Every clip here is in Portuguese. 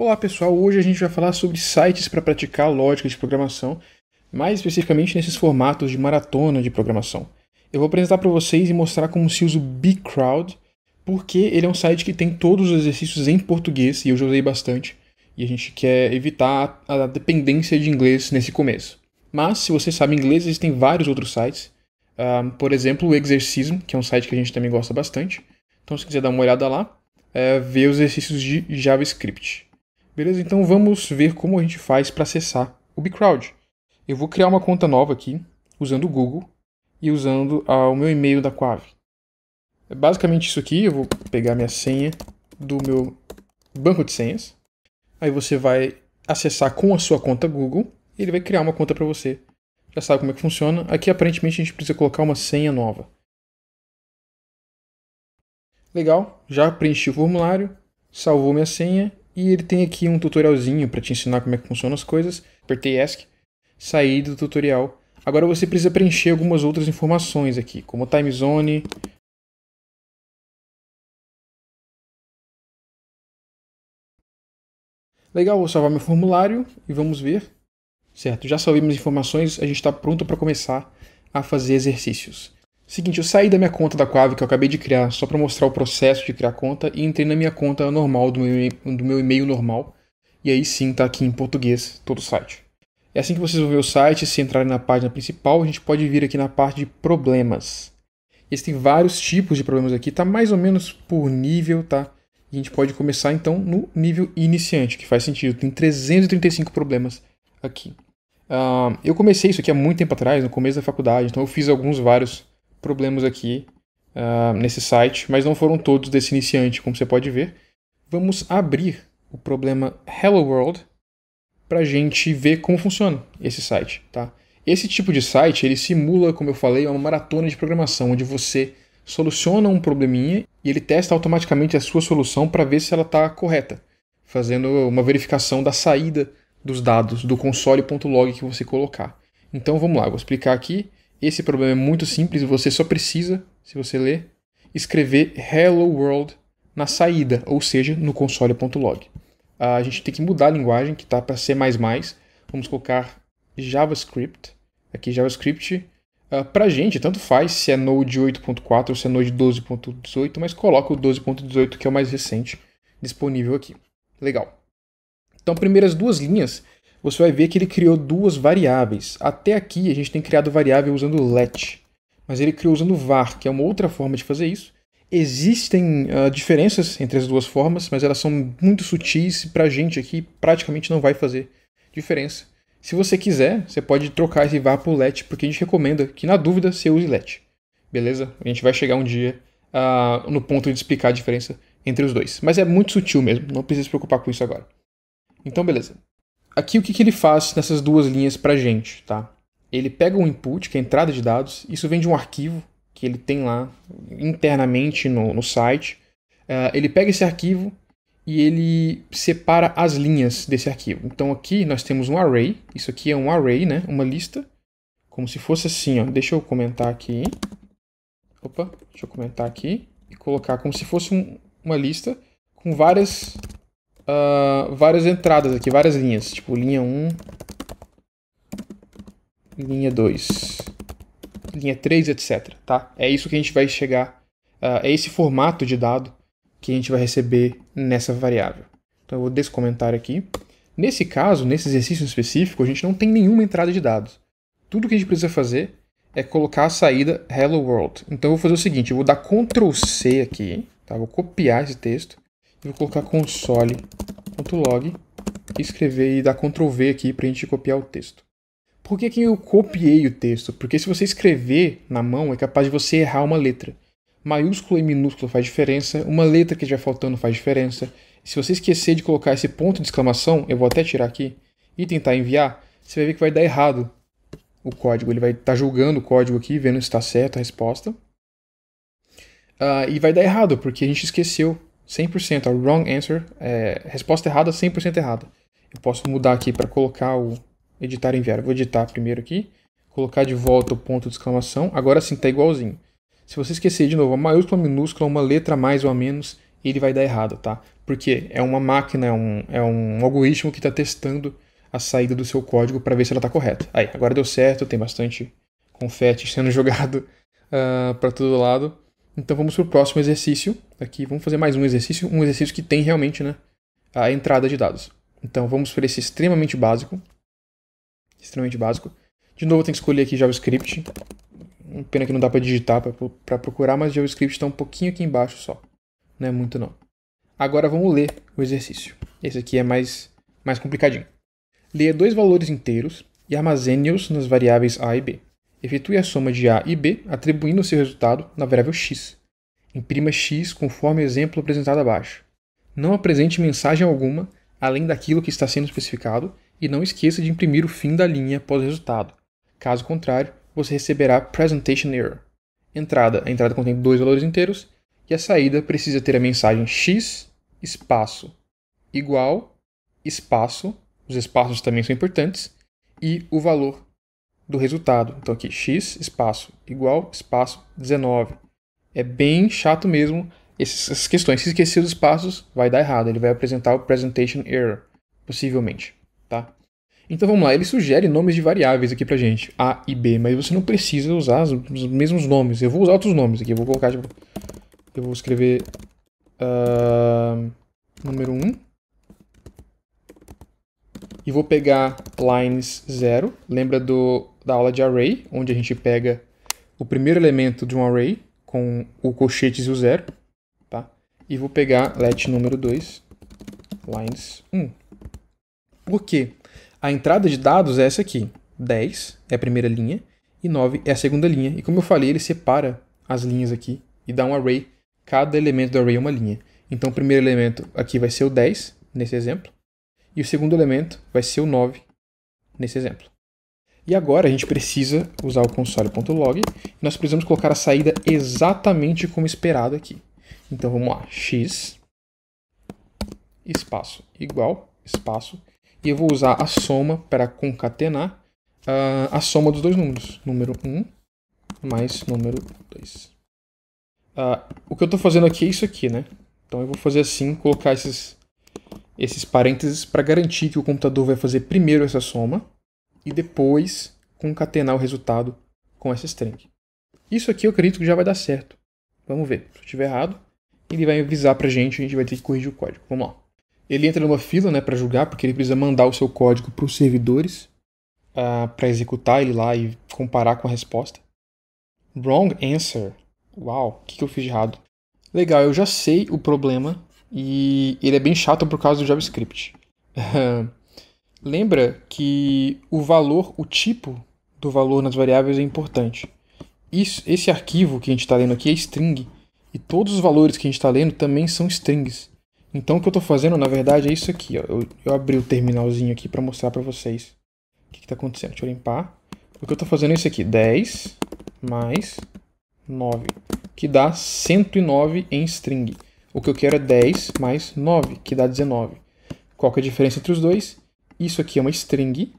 Olá pessoal, hoje a gente vai falar sobre sites para praticar lógica de programação, mais especificamente nesses formatos de maratona de programação. Eu vou apresentar para vocês e mostrar como se usa o BigCrowd, porque ele é um site que tem todos os exercícios em português e eu já usei bastante, e a gente quer evitar a dependência de inglês nesse começo. Mas se você sabe inglês, existem vários outros sites, um, ah, por exemplo, o Exercism, que é um site que a gente também gosta bastante. Então, se quiser dar uma olhada lá, é, ver os exercícios de JavaScript. Beleza? Então vamos ver como a gente faz para acessar o Bcrowd. Eu vou criar uma conta nova aqui, usando o Google e usando ah, o meu e-mail da Quave. É basicamente isso aqui, eu vou pegar minha senha do meu banco de senhas. Aí você vai acessar com a sua conta Google e ele vai criar uma conta para você. Já sabe como é que funciona. Aqui aparentemente a gente precisa colocar uma senha nova. Legal, já preenchi o formulário, salvou minha senha e ele tem aqui um tutorialzinho para te ensinar como é que funcionam as coisas. Apertei ESC, saí do tutorial. Agora você precisa preencher algumas outras informações aqui, como time zone, Legal, vou salvar meu formulário e vamos ver. Certo, já salvei minhas informações, a gente está pronto para começar a fazer exercícios. Seguinte, eu saí da minha conta da Quave que eu acabei de criar só para mostrar o processo de criar a conta e entrei na minha conta normal, do meu, do meu e-mail normal. E aí sim tá aqui em português todo o site. É assim que vocês vão ver o site, se entrarem na página principal, a gente pode vir aqui na parte de problemas. Existem vários tipos de problemas aqui, tá mais ou menos por nível, tá? E a gente pode começar então no nível iniciante, que faz sentido. Tem 335 problemas aqui. Uh, eu comecei isso aqui há muito tempo atrás, no começo da faculdade, então eu fiz alguns vários problemas aqui uh, nesse site, mas não foram todos desse iniciante, como você pode ver. Vamos abrir o problema Hello World para a gente ver como funciona esse site, tá? Esse tipo de site, ele simula, como eu falei, uma maratona de programação, onde você soluciona um probleminha e ele testa automaticamente a sua solução para ver se ela está correta, fazendo uma verificação da saída dos dados do console.log que você colocar. Então vamos lá, eu vou explicar aqui. Esse problema é muito simples, você só precisa, se você ler, escrever Hello World na saída, ou seja, no console.log. Ah, a gente tem que mudar a linguagem que está para C++, vamos colocar JavaScript. Aqui JavaScript, uh, ah, para a gente, tanto faz se é Node 8.4 ou se é Node 12.18, mas coloca o 12.18 que é o mais recente disponível aqui. Legal. Então, primeiras duas linhas você vai ver que ele criou duas variáveis. Até aqui a gente tem criado variável usando let, mas ele criou usando var, que é uma outra forma de fazer isso. Existem uh, diferenças entre as duas formas, mas elas são muito sutis e para a gente aqui praticamente não vai fazer diferença. Se você quiser, você pode trocar esse var por let, porque a gente recomenda que na dúvida você use let. Beleza? A gente vai chegar um dia uh, no ponto de explicar a diferença entre os dois. Mas é muito sutil mesmo, não precisa se preocupar com isso agora. Então, beleza. Aqui o que, que ele faz nessas duas linhas para gente, tá? Ele pega um input, que é a entrada de dados, isso vem de um arquivo que ele tem lá internamente no, no site. Uh, ele pega esse arquivo e ele separa as linhas desse arquivo. Então aqui nós temos um array, isso aqui é um array, né? Uma lista, como se fosse assim, ó. Deixa eu comentar aqui. Opa, deixa eu comentar aqui e colocar como se fosse um, uma lista com várias uh, várias entradas aqui, várias linhas. Tipo, linha 1, linha 2, linha 3, etc. Tá? É isso que a gente vai chegar, uh, é esse formato de dado que a gente vai receber nessa variável. Então eu vou descomentar aqui. Nesse caso, nesse exercício específico, a gente não tem nenhuma entrada de dados. Tudo que a gente precisa fazer é colocar a saída Hello World. Então eu vou fazer o seguinte, eu vou dar Ctrl C aqui, tá? vou copiar esse texto, vou colocar console.log, escrever e dar Ctrl V aqui para a gente copiar o texto. Por que, que eu copiei o texto? Porque se você escrever na mão, é capaz de você errar uma letra. Maiúsculo e minúsculo faz diferença, uma letra que já faltando faz diferença. Se você esquecer de colocar esse ponto de exclamação, eu vou até tirar aqui, e tentar enviar, você vai ver que vai dar errado o código. Ele vai estar tá julgando o código aqui, vendo se está certa a resposta. Uh, e vai dar errado, porque a gente esqueceu 100%. A wrong answer é resposta errada, 100% errada. Eu posso mudar aqui para colocar o editar enviar. vou editar primeiro aqui. Colocar de volta o ponto de exclamação. Agora sim, está igualzinho. Se você esquecer de novo a maiúscula, minúscula, uma letra mais ou a menos, ele vai dar errado, tá? Porque é uma máquina, é um, é um algoritmo que está testando a saída do seu código para ver se ela está correta. Aí, agora deu certo, tem bastante confete sendo jogado uh, ah, para todo lado. Então vamos para o próximo exercício. Aqui vamos fazer mais um exercício, um exercício que tem realmente né, a entrada de dados. Então vamos para esse extremamente básico. Extremamente básico. De novo tem que escolher aqui JavaScript. Pena que não dá para digitar para procurar, mas JavaScript está um pouquinho aqui embaixo só. Não é muito não. Agora vamos ler o exercício. Esse aqui é mais, mais complicadinho. Leia dois valores inteiros e armazene-os nas variáveis a e b. Efetue a soma de A e B, atribuindo seu resultado na variável x. Imprima x conforme o exemplo apresentado abaixo. Não apresente mensagem alguma além daquilo que está sendo especificado e não esqueça de imprimir o fim da linha após o resultado. Caso contrário, você receberá presentation error. Entrada: a entrada contém dois valores inteiros e a saída precisa ter a mensagem x espaço igual espaço, os espaços também são importantes, e o valor do resultado. Então aqui, x espaço igual espaço 19. É bem chato mesmo essas questões. Se esquecer dos espaços, vai dar errado. Ele vai apresentar o presentation error, possivelmente, tá? Então vamos lá, ele sugere nomes de variáveis aqui pra gente, A e B, mas você não precisa usar os mesmos nomes. Eu vou usar outros nomes aqui, eu vou colocar, tipo, eu vou escrever uh, número 1 e vou pegar lines 0, lembra do da aula de array, onde a gente pega o primeiro elemento de um array com o colchetes e o zero, tá? E vou pegar let número 2, lines 1. Por quê? A entrada de dados é essa aqui. 10 é a primeira linha e 9 é a segunda linha. E como eu falei, ele separa as linhas aqui e dá um array. Cada elemento do array é uma linha. Então o primeiro elemento aqui vai ser o 10, nesse exemplo. E o segundo elemento vai ser o 9, nesse exemplo. E agora a gente precisa usar o console.log e nós precisamos colocar a saída exatamente como esperado aqui. Então vamos lá, x espaço igual espaço e eu vou usar a soma para concatenar uh, a soma dos dois números, número 1 mais número 2. Uh, ah, o que eu estou fazendo aqui é isso aqui, né? Então eu vou fazer assim, colocar esses, esses parênteses para garantir que o computador vai fazer primeiro essa soma e depois concatenar o resultado com essa string. Isso aqui eu acredito que já vai dar certo. Vamos ver. Se eu estiver errado, ele vai avisar para a gente, a gente vai ter que corrigir o código. Vamos lá. Ele entra numa fila né, para julgar, porque ele precisa mandar o seu código para os servidores uh, ah, para executar ele lá e comparar com a resposta. Wrong answer. Uau, o que, que eu fiz de errado? Legal, eu já sei o problema e ele é bem chato por causa do JavaScript. Lembra que o valor, o tipo do valor nas variáveis é importante. Isso, esse arquivo que a gente está lendo aqui é string. E todos os valores que a gente está lendo também são strings. Então o que eu estou fazendo, na verdade, é isso aqui. Ó. Eu, eu abri o terminalzinho aqui para mostrar para vocês o que está acontecendo. Deixa eu limpar. O que eu estou fazendo é isso aqui. 10 mais 9, que dá 109 em string. O que eu quero é 10 mais 9, que dá 19. Qual que é a diferença entre os dois? Isso aqui é uma string,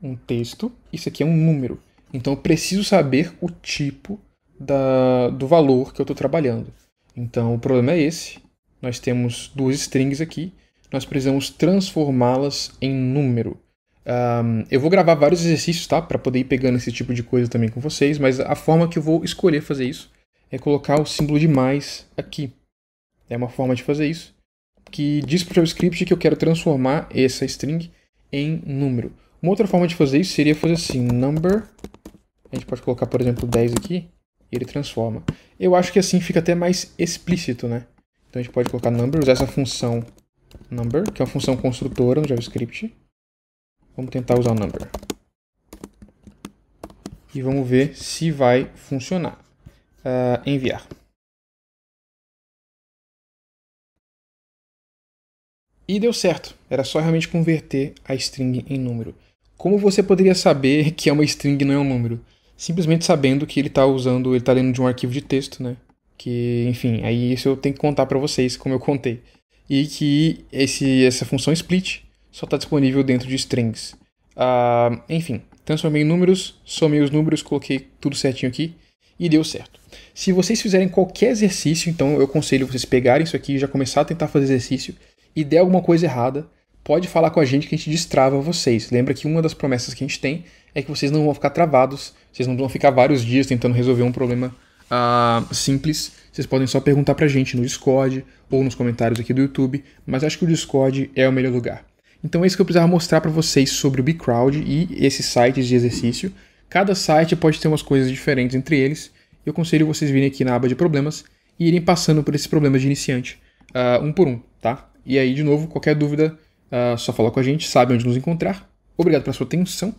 um texto, isso aqui é um número. Então eu preciso saber o tipo da, do valor que eu estou trabalhando. Então o problema é esse. Nós temos duas strings aqui, nós precisamos transformá-las em número. Um, eu vou gravar vários exercícios, tá? Para poder ir pegando esse tipo de coisa também com vocês, mas a forma que eu vou escolher fazer isso é colocar o símbolo de mais aqui. É uma forma de fazer isso, que diz para o JavaScript que eu quero transformar essa string em número. Uma outra forma de fazer isso seria fazer assim, number, a gente pode colocar, por exemplo, 10 aqui, e ele transforma. Eu acho que assim fica até mais explícito, né? Então a gente pode colocar number, usar essa função number, que é uma função construtora no JavaScript. Vamos tentar usar o number. E vamos ver se vai funcionar. Uh, enviar. E deu certo, era só realmente converter a string em número. Como você poderia saber que é uma string e não é um número? Simplesmente sabendo que ele está usando, ele está lendo de um arquivo de texto, né? Que, enfim, aí isso eu tenho que contar para vocês, como eu contei. E que esse, essa função split só está disponível dentro de strings. Uh, enfim, transformei em números, somei os números, coloquei tudo certinho aqui e deu certo. Se vocês fizerem qualquer exercício, então eu aconselho vocês pegarem isso aqui e já começar a tentar fazer exercício e der alguma coisa errada, pode falar com a gente que a gente destrava vocês. Lembra que uma das promessas que a gente tem é que vocês não vão ficar travados, vocês não vão ficar vários dias tentando resolver um problema uh, simples. Vocês podem só perguntar pra gente no Discord ou nos comentários aqui do YouTube, mas acho que o Discord é o melhor lugar. Então é isso que eu precisava mostrar para vocês sobre o BeCrowd e esses sites de exercício. Cada site pode ter umas coisas diferentes entre eles. Eu aconselho vocês virem aqui na aba de problemas e irem passando por esses problemas de iniciante uh, um por um, tá? E aí, de novo, qualquer dúvida, uh, só falar com a gente, sabe onde nos encontrar. Obrigado pela sua atenção.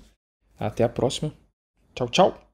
Até a próxima. Tchau, tchau.